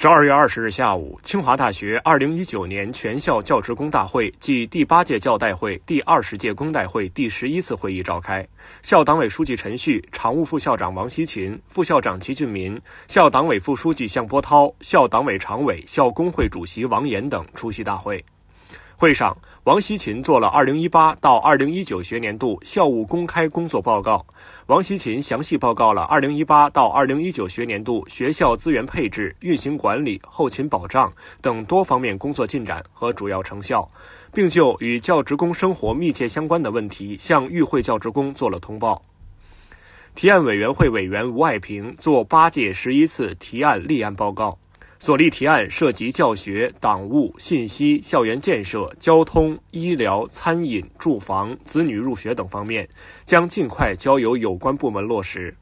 十二月二十日下午，清华大学二零一九年全校教职工大会暨第八届教代会、第二十届工代会第十一次会议召开。校党委书记陈旭、常务副校长王希勤、副校长齐俊民、校党委副书记向波涛、校党委常委、校工会主席王岩等出席大会。会上，王希勤做了二零一八到二零一九学年度校务公开工作报告。王希勤详细报告了二零一八到二零一九学年度学校资源配置、运行管理、后勤保障等多方面工作进展和主要成效，并就与教职工生活密切相关的问题向与会教职工做了通报。提案委员会委员吴爱平做八届十一次提案立案报告。所立提案涉及教学、党务、信息、校园建设、交通、医疗、餐饮、住房、子女入学等方面，将尽快交由有关部门落实。